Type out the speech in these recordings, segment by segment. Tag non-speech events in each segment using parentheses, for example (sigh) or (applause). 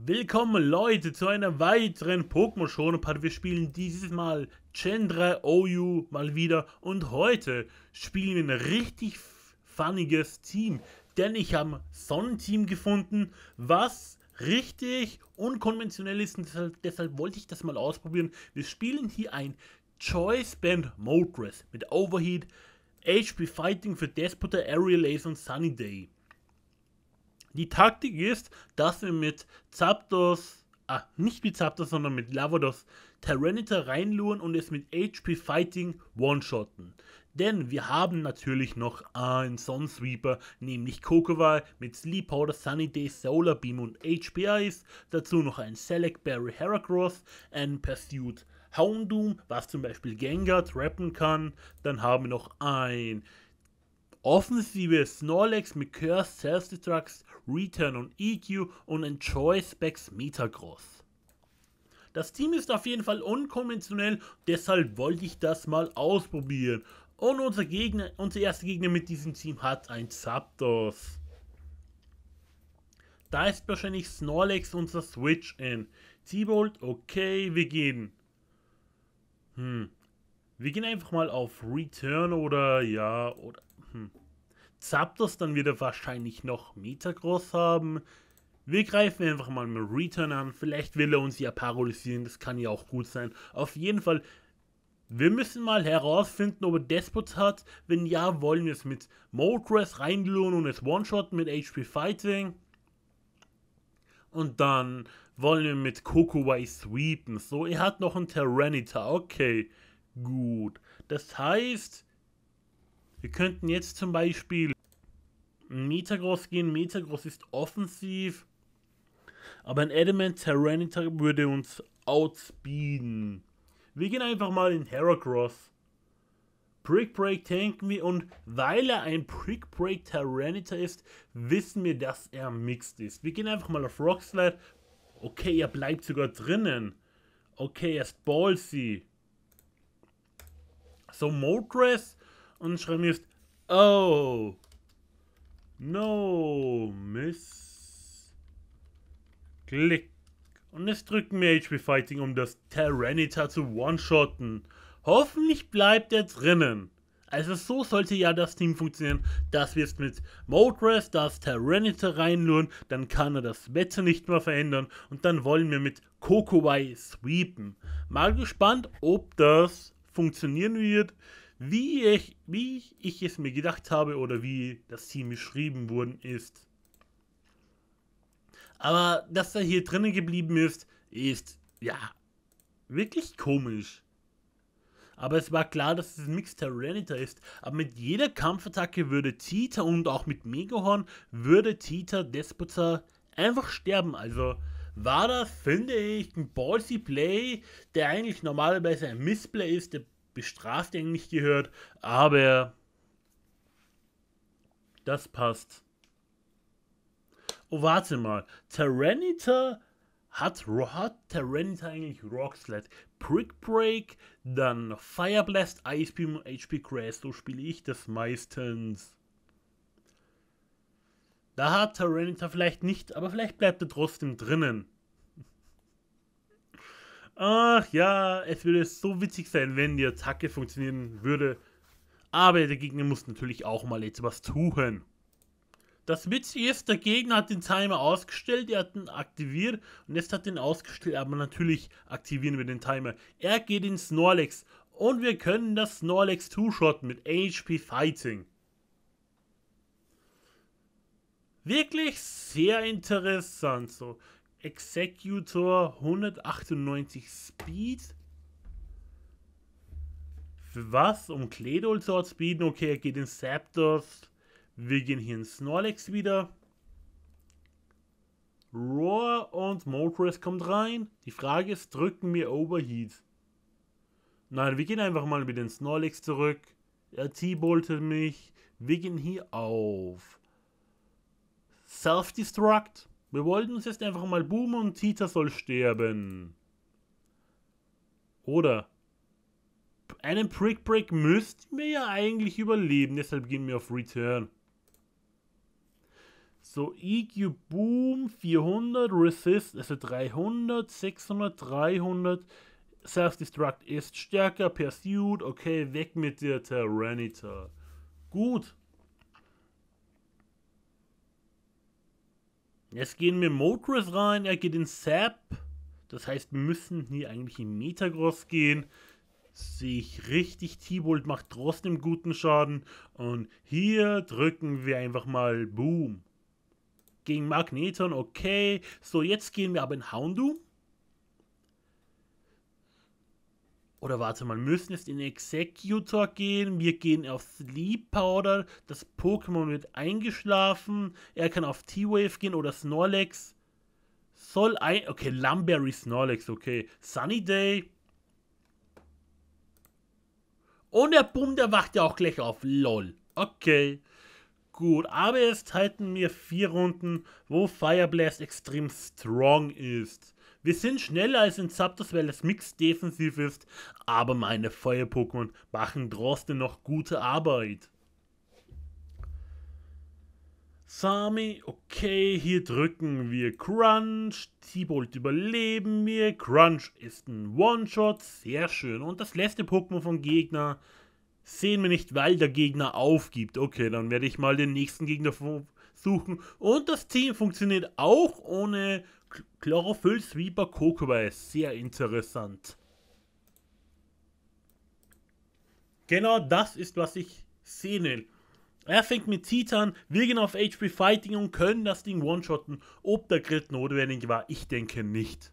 Willkommen Leute zu einer weiteren Pokémon Schone Part. Wir spielen dieses Mal Chandra OU mal wieder und heute spielen wir ein richtig funniges Team, denn ich habe Sonnenteam gefunden, was richtig unkonventionell ist und deshalb, deshalb wollte ich das mal ausprobieren. Wir spielen hier ein Choice Band Motress mit Overheat, HP Fighting für Despoter, Aerial Ace und Sunny Day. Die Taktik ist, dass wir mit Zapdos, ah, nicht mit Zapdos, sondern mit Lavados Tyranitar reinluren und es mit HP Fighting one-shotten. Denn wir haben natürlich noch einen Sunsweeper, nämlich Kokowai mit Sleep Powder, Sunny Day, Solar Beam und HP Ice. Dazu noch ein Select Barry Heracross, ein Pursuit Houndoom, was zum Beispiel Gengar trappen kann. Dann haben wir noch ein offensive Snorlax mit Curse, Self-Destructs, Return und EQ und in Choice Specs Metagross. Das Team ist auf jeden Fall unkonventionell, deshalb wollte ich das mal ausprobieren. Und unser Gegner, unser erster Gegner mit diesem Team hat ein Zapdos. Da ist wahrscheinlich Snorlax unser Switch-In. Zibold, okay, wir gehen. Hm. Wir gehen einfach mal auf Return oder ja, oder. Hm. Zapdos dann wieder wahrscheinlich noch Meter groß haben. Wir greifen einfach mal mit Return an. Vielleicht will er uns ja paralysieren. Das kann ja auch gut sein. Auf jeden Fall, wir müssen mal herausfinden, ob er Despot hat. Wenn ja, wollen wir es mit Moldress reinlohnen und es One-Shot mit HP Fighting. Und dann wollen wir mit Kokowai sweepen. So, er hat noch einen Terranita. Okay, gut. Das heißt, wir könnten jetzt zum Beispiel Metagross gehen. Metagross ist offensiv. Aber ein Adamant Tyranitar würde uns outspeeden. Wir gehen einfach mal in Heracross. Brick Break tanken wir und weil er ein Brick Break Tyranitar ist, wissen wir, dass er mixed ist. Wir gehen einfach mal auf Rock Slide. Okay, er bleibt sogar drinnen. Okay, er ist ballsy. So Motress und jetzt Oh, no, miss. Klick. Und jetzt drücken wir HP Fighting, um das Terranita zu one-shotten. Hoffentlich bleibt er drinnen. Also so sollte ja das Team funktionieren, dass wir es mit Modress das Terranita reinluren, dann kann er das Wetter nicht mehr verändern und dann wollen wir mit Kokowai sweepen. Mal gespannt, ob das funktionieren wird. Wie ich, wie ich es mir gedacht habe oder wie das Team beschrieben worden ist. Aber dass er hier drinnen geblieben ist, ist, ja, wirklich komisch. Aber es war klar, dass es ein Mixed Terranitar ist. Aber mit jeder Kampfattacke würde Tita und auch mit Megahorn würde Tita Despotar einfach sterben. Also war das, finde ich, ein ballsy Play, der eigentlich normalerweise ein Missplay ist, der bestraft eigentlich gehört, aber das passt. Oh, warte mal. Terranita hat, hat Terranita eigentlich Rock Sled. Prick Break, dann Fire Blast, Ice Beam und HP Crash. So spiele ich das meistens. Da hat Terranita vielleicht nicht, aber vielleicht bleibt er trotzdem drinnen. Ach ja, es würde so witzig sein, wenn die Attacke funktionieren würde. Aber der Gegner muss natürlich auch mal etwas tun. Das Witzige ist, der Gegner hat den Timer ausgestellt, er hat ihn aktiviert und jetzt hat ihn ausgestellt, aber natürlich aktivieren wir den Timer. Er geht in Snorlax und wir können das Snorlax Two-Shot mit HP Fighting. Wirklich sehr interessant so. Executor 198 Speed. Für was? Um Kledol zu outspeeden? Okay, er geht in Zapdos. Wir gehen hier in Snorlax wieder. Roar und Motress kommt rein. Die Frage ist, drücken wir Overheat? Nein, wir gehen einfach mal mit den Snorlax zurück. Er T-boltet mich. Wir gehen hier auf Self-Destruct. Wir wollten uns jetzt einfach mal boomen und Tita soll sterben. Oder einen Prick Break müssten wir ja eigentlich überleben, deshalb gehen wir auf Return. So, EQ Boom 400, Resist, also 300, 600, 300, Self-Destruct ist stärker, Pursuit, okay, weg mit der Tyranitar. Gut. Jetzt gehen wir Motris rein, er geht in Sap. Das heißt, wir müssen hier eigentlich in Metagross gehen. Sehe ich richtig, Tibolt macht trotzdem guten Schaden. Und hier drücken wir einfach mal Boom. Gegen Magneton, okay. So, jetzt gehen wir aber in Houndoom. Oder warte mal, müssen jetzt in Executor gehen. Wir gehen auf Sleep Powder. Das Pokémon wird eingeschlafen. Er kann auf T-Wave gehen oder Snorlax. Soll ein. Okay, Lumberry Snorlax, okay. Sunny Day. Und der Bumm, der wacht ja auch gleich auf. Lol. Okay. Gut, aber jetzt halten wir vier Runden, wo Fireblast extrem strong ist. Wir sind schneller als in Zapdos, weil es Mix defensiv ist, aber meine Feuer-Pokémon machen trotzdem noch gute Arbeit. Sami, okay, hier drücken wir Crunch. Tibolt überleben wir. Crunch ist ein One-Shot, sehr schön. Und das letzte Pokémon vom Gegner sehen wir nicht, weil der Gegner aufgibt. Okay, dann werde ich mal den nächsten Gegner suchen. Und das Team funktioniert auch ohne Chlorophyll-Sweeper Kokoweiß. Sehr interessant. Genau das ist, was ich sehen will. Er fängt mit Titan, wir gehen auf HP Fighting und können das Ding one-shotten. Ob der Crit notwendig war, ich denke nicht.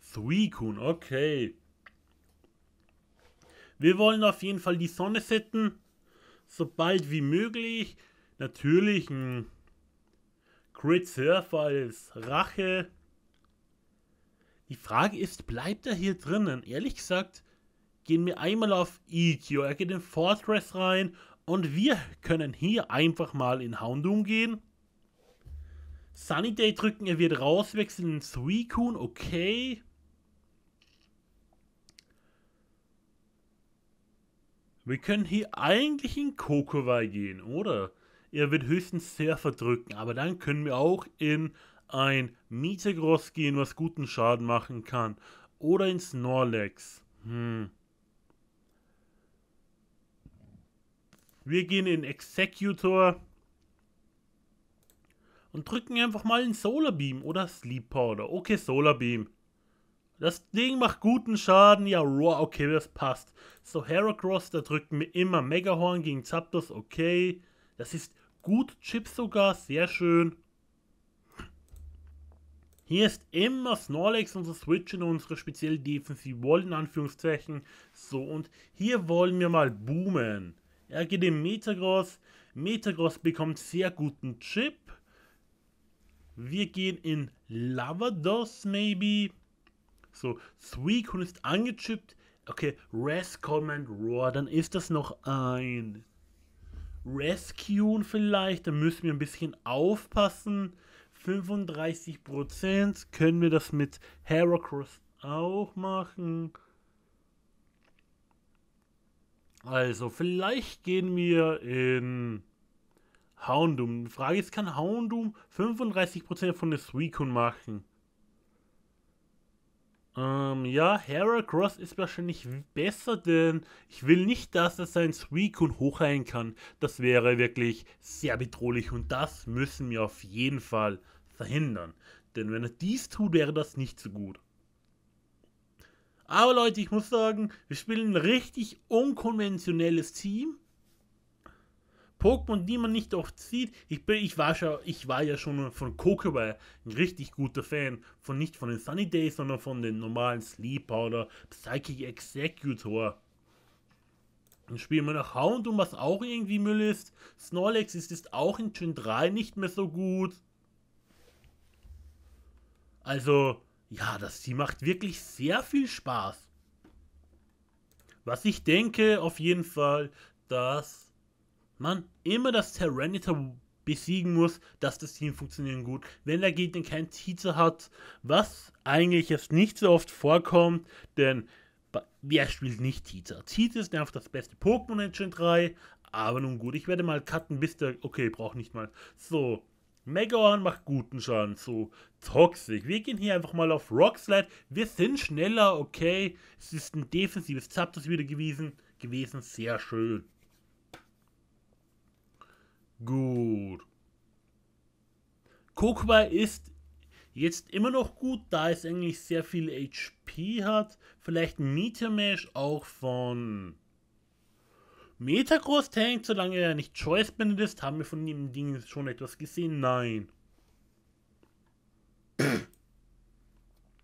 Suicune, okay. Wir wollen auf jeden Fall die Sonne setzen. Sobald wie möglich. Natürlich ein hm, Crit Surf als Rache. Die Frage ist, bleibt er hier drinnen? Ehrlich gesagt, gehen wir einmal auf EQ. Er geht in Fortress rein und wir können hier einfach mal in Houndoom gehen. Sunny Day drücken, er wird rauswechseln in Suicune, okay. Wir können hier eigentlich in Kokowai gehen, oder? Er wird höchstens sehr verdrücken, aber dann können wir auch in ein Mietegros gehen, was guten Schaden machen kann. Oder ins Norlex. Hm. Wir gehen in Executor und drücken einfach mal in Solar Beam oder Sleep Powder. Okay, Solar Beam. Das Ding macht guten Schaden. Ja, Roar, okay, das passt. So, Heracross, da drücken wir immer Megahorn gegen Zapdos, okay. Das ist gut, Chips sogar, sehr schön. Hier ist immer Snorlax unsere Switch und unsere spezielle Defensive Wall in Anführungszeichen. So, und hier wollen wir mal boomen. Er geht in Metagross. Metagross bekommt sehr guten Chip. Wir gehen in Lavados, maybe. So, Suicune ist angechippt. Okay, Res Command Roar, dann ist das noch ein rescuen vielleicht. Da müssen wir ein bisschen aufpassen. 35% können wir das mit Heracross auch machen. Also, vielleicht gehen wir in Houndoom. Die Frage ist, kann Houndoom 35% von der Suicune machen? Ähm, ja, Heracross ist wahrscheinlich mhm. besser, denn ich will nicht, dass er sein Suicune hochheilen kann. Das wäre wirklich sehr bedrohlich und das müssen wir auf jeden Fall verhindern. Denn wenn er dies tut, wäre das nicht so gut. Aber Leute, ich muss sagen, wir spielen ein richtig unkonventionelles Team. Pokémon, die man nicht oft sieht. Ich, bin, ich, war, schon, ich war ja schon von Kokowai ein richtig guter Fan. Von nicht von den Sunny Days, sondern von den normalen Sleeper oder Psychic Executor. Dann spielen wir nach Houndoom, was auch irgendwie Müll ist. Snorlax ist, ist auch in Gen 3 nicht mehr so gut. Also, ja, das Team macht wirklich sehr viel Spaß. Was ich denke, auf jeden Fall, dass man immer das Terranitar besiegen muss, dass das Team funktionieren gut. Wenn der Gegner kein Titel hat, was eigentlich jetzt nicht so oft vorkommt, denn wer spielt nicht Tita? Tita ist einfach das beste Pokémon in Gen 3, aber nun gut, ich werde mal cutten, bis der, okay, braucht nicht mal. So, Megaon macht guten Schaden, so, toxisch. Wir gehen hier einfach mal auf Rock Slide. wir sind schneller, okay, es ist ein defensives Zapdos wieder gewesen, gewesen, sehr schön. Gut. Kokba ist jetzt immer noch gut, da es eigentlich sehr viel HP hat. Vielleicht Metamash auch von Metagross Tank, solange er nicht Choice Bandit ist. Haben wir von dem Ding schon etwas gesehen? Nein.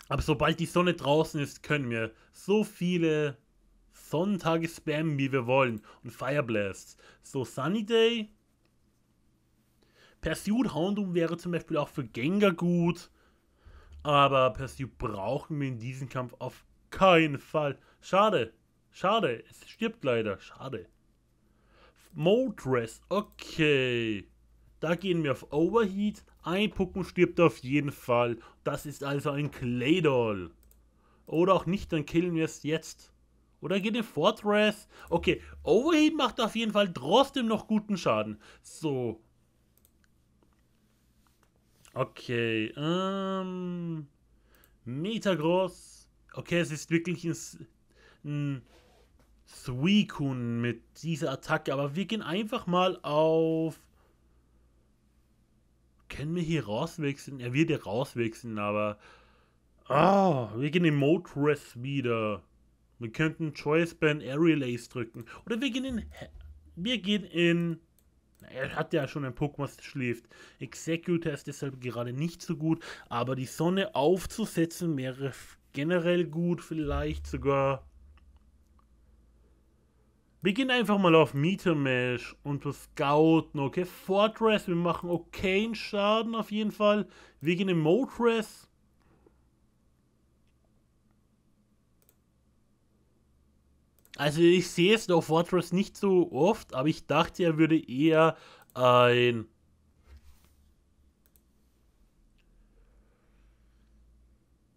Aber sobald die Sonne draußen ist, können wir so viele Sonnentage spammen, wie wir wollen. Und Fire Blasts. So Sunny Day, Pursuit Houndoom wäre zum Beispiel auch für Gengar gut. Aber Pursuit brauchen wir in diesem Kampf auf keinen Fall. Schade. Schade. Es stirbt leider. Schade. Modress. Okay. Da gehen wir auf Overheat. Ein Pokémon stirbt auf jeden Fall. Das ist also ein Claydol. Oder auch nicht, dann killen wir es jetzt. Oder geht in Fortress. Okay, Overheat macht auf jeden Fall trotzdem noch guten Schaden. So, Okay, ähm. Meter groß. Okay, es ist wirklich ein, ein Suicune mit dieser Attacke, aber wir gehen einfach mal auf. Können wir hier rauswechseln? Er wird ja rauswechseln, aber. Ah, wir gehen in Motress wieder. Wir könnten Choice Band Aerial Ace drücken. Oder wir gehen in. Wir gehen in er hat ja schon ein Pokémon das schläft. Executor ist deshalb gerade nicht so gut, aber die Sonne aufzusetzen wäre generell gut, vielleicht sogar. Wir gehen einfach mal auf Meter Mesh und wir scouten, okay? Fortress, wir machen okayen Schaden auf jeden Fall. Wir gehen in Motress. Also ich sehe es auf Fortress nicht so oft, aber ich dachte, er würde eher ein...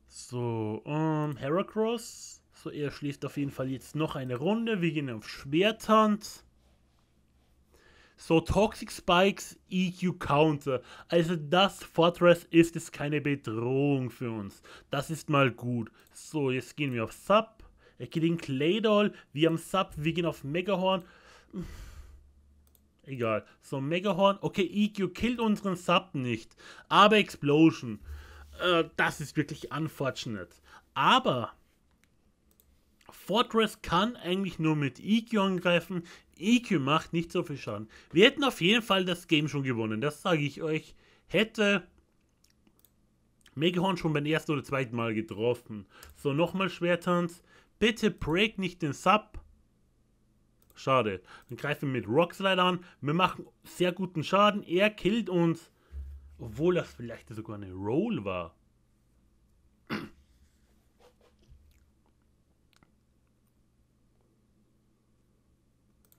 So, ähm, Heracross. So, er schließt auf jeden Fall jetzt noch eine Runde. Wir gehen auf Schwerthand. So, Toxic Spikes, EQ Counter. Also das Fortress ist es keine Bedrohung für uns. Das ist mal gut. So, jetzt gehen wir auf Sub. Er geht in Claydoll, Wir haben Sub. Wir gehen auf Megahorn. Egal. So, Megahorn. Okay, EQ killt unseren Sub nicht. Aber Explosion. Äh, das ist wirklich unfortunate. Aber Fortress kann eigentlich nur mit EQ angreifen. EQ macht nicht so viel Schaden. Wir hätten auf jeden Fall das Game schon gewonnen. Das sage ich euch. Hätte Megahorn schon beim ersten oder zweiten Mal getroffen. So, nochmal Schwertanz. Bitte break nicht den Sub. Schade. Dann greifen wir mit Rockslide an. Wir machen sehr guten Schaden. Er killt uns. Obwohl das vielleicht sogar eine Roll war.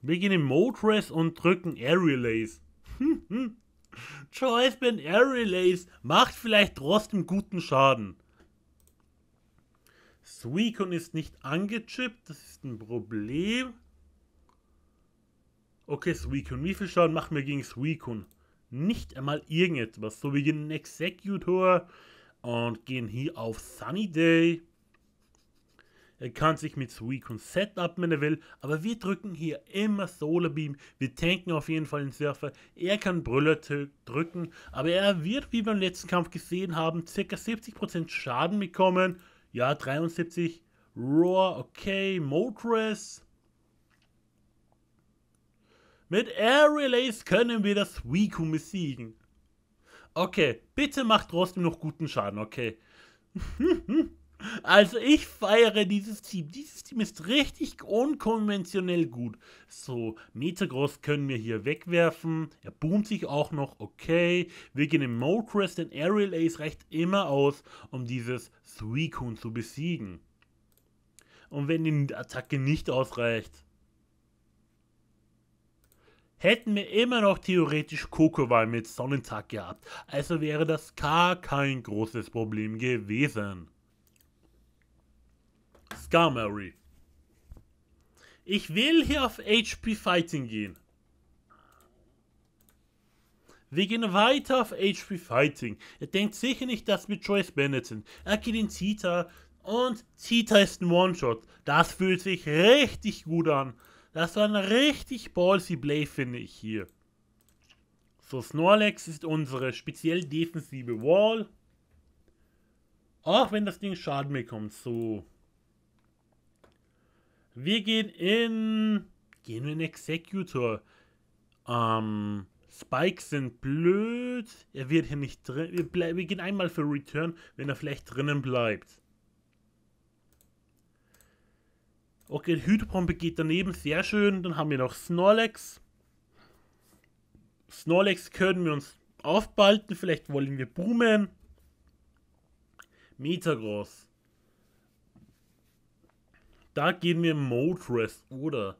Wir gehen in Motress und drücken Air Relays. Choice Ben Air Relays macht vielleicht trotzdem guten Schaden. Suicune ist nicht angechippt, das ist ein Problem. Okay, Suicune, wie viel Schaden machen wir gegen Suicune? Nicht einmal irgendetwas. So, wir gehen in Executor und gehen hier auf Sunny Day. Er kann sich mit Suicune Setup, wenn er will, aber wir drücken hier immer Solar Beam. Wir tanken auf jeden Fall den Surfer. Er kann Brüller drücken, aber er wird, wie wir im letzten Kampf gesehen haben, ca. 70% Schaden bekommen. Ja, 73. Roar, okay. Motress. Mit Air Relays können wir das Wiku besiegen. Okay, bitte macht trotzdem noch guten Schaden, okay. (laughs) Also ich feiere dieses Team. Dieses Team ist richtig unkonventionell gut. So, Metagross können wir hier wegwerfen. Er boomt sich auch noch. Okay. Wir gehen in Moltres, denn Aerial Ace reicht immer aus, um dieses Suicune zu besiegen. Und wenn die Attacke nicht ausreicht, hätten wir immer noch theoretisch Kokowal mit Sonnentag gehabt. Also wäre das gar kein großes Problem gewesen. Skarmory. Ich will hier auf HP Fighting gehen. Wir gehen weiter auf HP Fighting. Er denkt sicher nicht, dass wir Joyce Bennett sind. Er geht in Tita und Tita ist ein One-Shot. Das fühlt sich richtig gut an. Das war ein richtig ballsy Play, finde ich hier. So, Snorlax ist unsere speziell defensive Wall. Auch wenn das Ding Schaden bekommt, so wir gehen in. Gehen wir in Executor. Ähm. Spikes sind blöd. Er wird hier nicht drin. Wir, wir, gehen einmal für Return, wenn er vielleicht drinnen bleibt. Okay, Hydropompe geht daneben. Sehr schön. Dann haben wir noch Snorlax. Snorlax können wir uns aufbalten. Vielleicht wollen wir boomen. Metagross. Da gehen wir Motress, oder?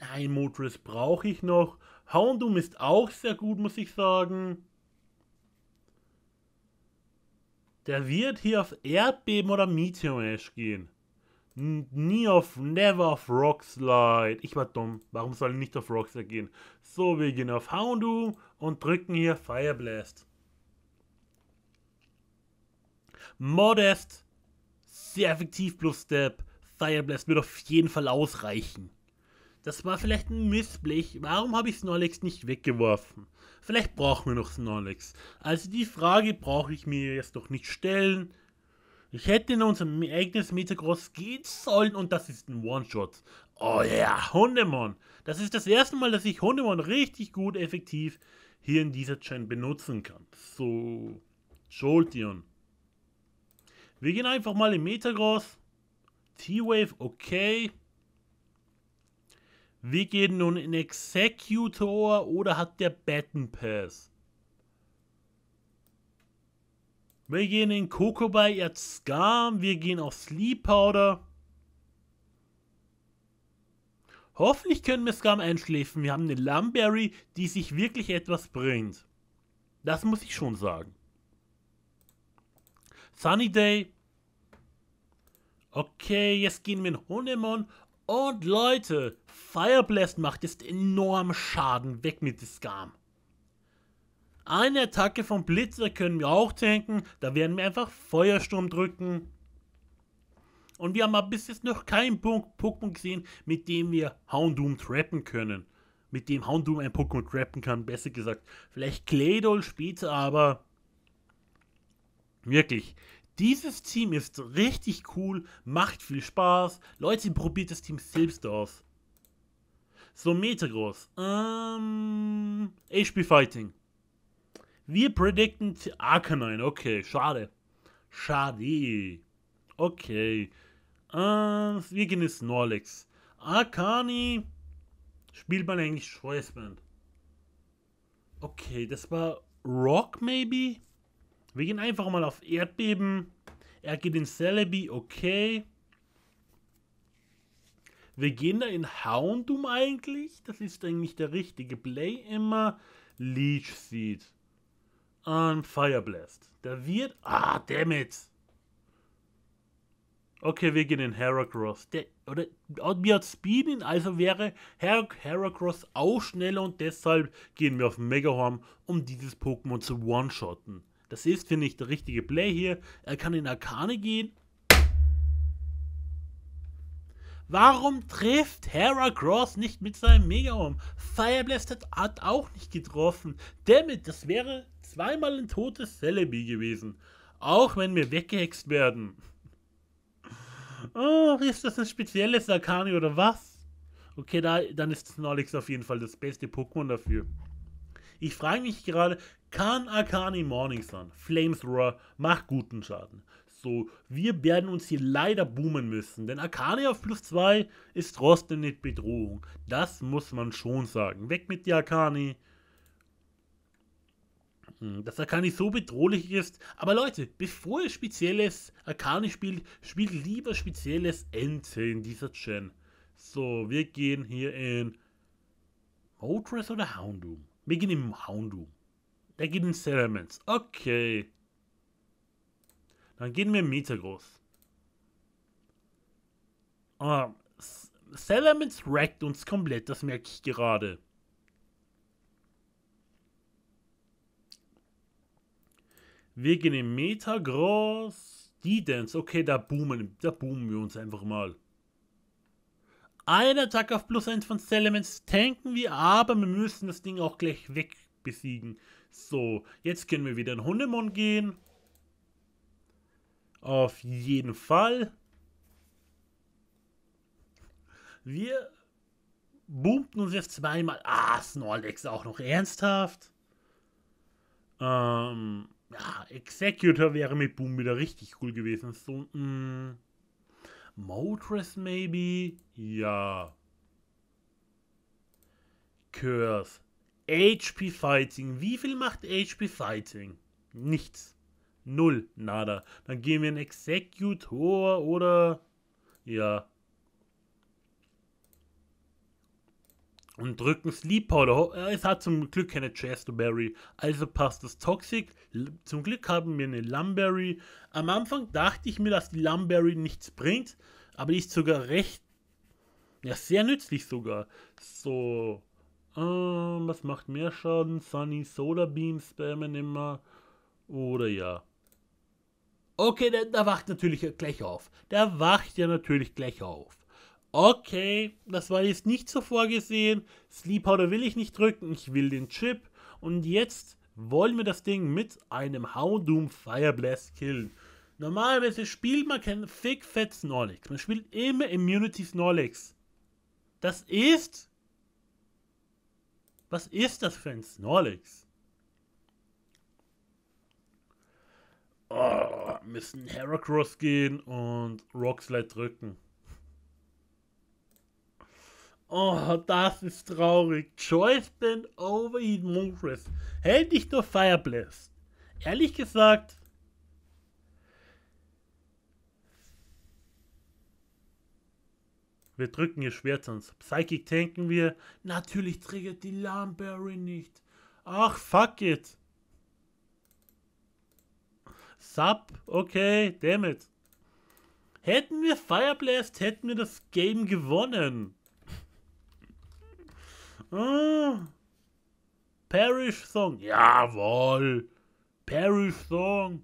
Nein, Motress brauche ich noch. Houndoom ist auch sehr gut, muss ich sagen. Der wird hier auf Erdbeben oder Meteor Ash gehen. Nie auf, never auf Rockslide. Ich war dumm. Warum soll ich nicht auf Rockslide gehen? So, wir gehen auf Houndoom und drücken hier Fire Blast. Modest sehr effektiv plus der Fireblast wird auf jeden Fall ausreichen. Das war vielleicht ein Missblech. Warum habe ich Snorlax nicht weggeworfen? Vielleicht brauchen wir noch Snorlax. Also die Frage brauche ich mir jetzt doch nicht stellen. Ich hätte in unserem eigenes Metagross gehen sollen und das ist ein One-Shot. Oh ja, yeah, Hundemon. Das ist das erste Mal, dass ich Hundemon richtig gut effektiv hier in dieser Chain benutzen kann. So, Jolteon. Wir gehen einfach mal in Metagross. T-Wave, okay. Wir gehen nun in Executor oder hat der Batten Pass? Wir gehen in er hat Scarm. Wir gehen auf Sleep Powder. Hoffentlich können wir Scarm einschläfen. Wir haben eine Lumberry, die sich wirklich etwas bringt. Das muss ich schon sagen. Sunny Day. Okay, jetzt gehen wir in Honemon. Und Leute, Fireblast macht jetzt enorm Schaden. Weg mit Discarm. Eine Attacke vom Blitzer können wir auch tanken. Da werden wir einfach Feuersturm drücken. Und wir haben bis jetzt noch keinen Pokémon gesehen, mit dem wir Houndoom trappen können. Mit dem Houndoom ein Pokémon trappen kann, besser gesagt. Vielleicht Claydol später, aber Wirklich. Dieses Team ist richtig cool, macht viel Spaß. Leute, probiert das Team selbst aus. So, Meter groß. Ähm, HP Fighting. Wir predikten Arcanine. Ah, okay, schade. Schade. Okay. Ähm, wir gehen jetzt Norlex. Arcani spielt man eigentlich Choice Band. Okay, das war Rock, maybe? Wir gehen einfach mal auf Erdbeben. Er geht in Celebi, okay. Wir gehen da in Houndum eigentlich. Das ist eigentlich der richtige Play immer. Leech Seed. Und Fire Blast. Da wird... Ah, damn it. Okay, wir gehen in Heracross. Der, oder wir hat Speed in, also wäre Her Heracross auch schneller und deshalb gehen wir auf Megahorn, um dieses Pokémon zu one-shotten. Das ist, finde ich, der richtige Play hier. Er kann in Akane gehen. Warum trifft Hera Cross nicht mit seinem Mega Megahome? Fireblast hat, hat auch nicht getroffen. Damit, das wäre zweimal ein totes Celebi gewesen. Auch wenn wir weggehext werden. Oh, ist das ein spezielles Arcani oder was? Okay, da, dann ist Snorlax auf jeden Fall das beste Pokémon dafür. Ich frage mich gerade, Khan Akani Morningsun, Flamethrower, macht guten Schaden. So, wir werden uns hier leider boomen müssen, denn Akani auf plus 2 ist trotzdem nicht Bedrohung. Das muss man schon sagen. Weg mit der Akani. Hm, dass Akani so bedrohlich ist. Aber Leute, bevor ihr spezielles Akani spielt, spielt lieber spezielles Ente in dieser Gen. So, wir gehen hier in Motress oder Houndoom? Wir gehen im Houndoom. Der geht in Settlements. Okay. Dann gehen wir Meter groß. Ah, Settlements wreckt uns komplett, das merke ich gerade. Wir gehen in Meter groß. Die Dance. Okay, da boomen, da boomen wir uns einfach mal. Ein Attack auf plus 1 von Settlements tanken wir, aber wir müssen das Ding auch gleich wegbesiegen. So, jetzt können wir wieder in Hundemund gehen. Auf jeden Fall. Wir boomten uns jetzt zweimal. Ah, Snorlax auch noch ernsthaft. Ähm, ja, Executor wäre mit Boom wieder richtig cool gewesen. So, mm. Motress maybe? Ja. Curse. HP Fighting. Wie viel macht HP Fighting? Nichts. Null. Nada. Dann gehen wir in Executor oder... Ja. Und drücken Sleep Powder. Äh, es hat zum Glück keine Chesterberry. Also passt das Toxic. Zum Glück haben wir eine Lumberry. Am Anfang dachte ich mir, dass die Lumberry nichts bringt. Aber die ist sogar recht... Ja, sehr nützlich sogar. So... Ähm, was macht mehr Schaden? Sunny Solar Beam spammen immer. Oder ja. Okay, der, der wacht natürlich gleich auf. Der wacht ja natürlich gleich auf. Okay, das war jetzt nicht so vorgesehen. Sleep Powder will ich nicht drücken, ich will den Chip. Und jetzt wollen wir das Ding mit einem Houndoom Fire Blast killen. Normalerweise spielt man kein Fick Fat Snorlax. Man spielt immer Immunity Snorlax. Das ist was ist das für ein Snorlax? Oh, müssen Heracross gehen und Rockslide drücken. Oh, das ist traurig. Choice Band Overheat Moonfress. Hält dich doch Fire Blast. Ehrlich gesagt, Wir drücken ihr Schwert uns. Psychic tanken wir. Natürlich triggert die Lamberry nicht. Ach, fuck it. Sub, okay, damn it. Hätten wir Fireblast, hätten wir das Game gewonnen. Oh. Parish Song, jawohl. Parish Song.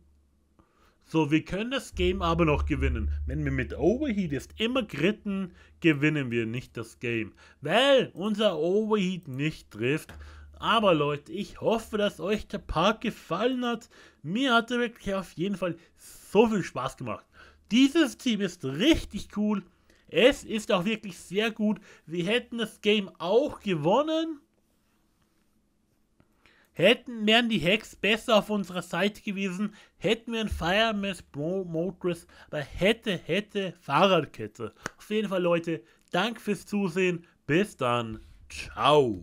So, wir können das Game aber noch gewinnen. Wenn wir mit Overheat ist immer gritten, gewinnen wir nicht das Game. Weil unser Overheat nicht trifft. Aber Leute, ich hoffe, dass euch der Park gefallen hat. Mir hat er wirklich auf jeden Fall so viel Spaß gemacht. Dieses Team ist richtig cool. Es ist auch wirklich sehr gut. Wir hätten das Game auch gewonnen. Hätten, wären die Hacks besser auf unserer Seite gewesen, hätten wir ein FireMess Pro Motors, aber hätte, hätte Fahrradkette. Auf jeden Fall, Leute, danke fürs Zusehen. Bis dann. Ciao.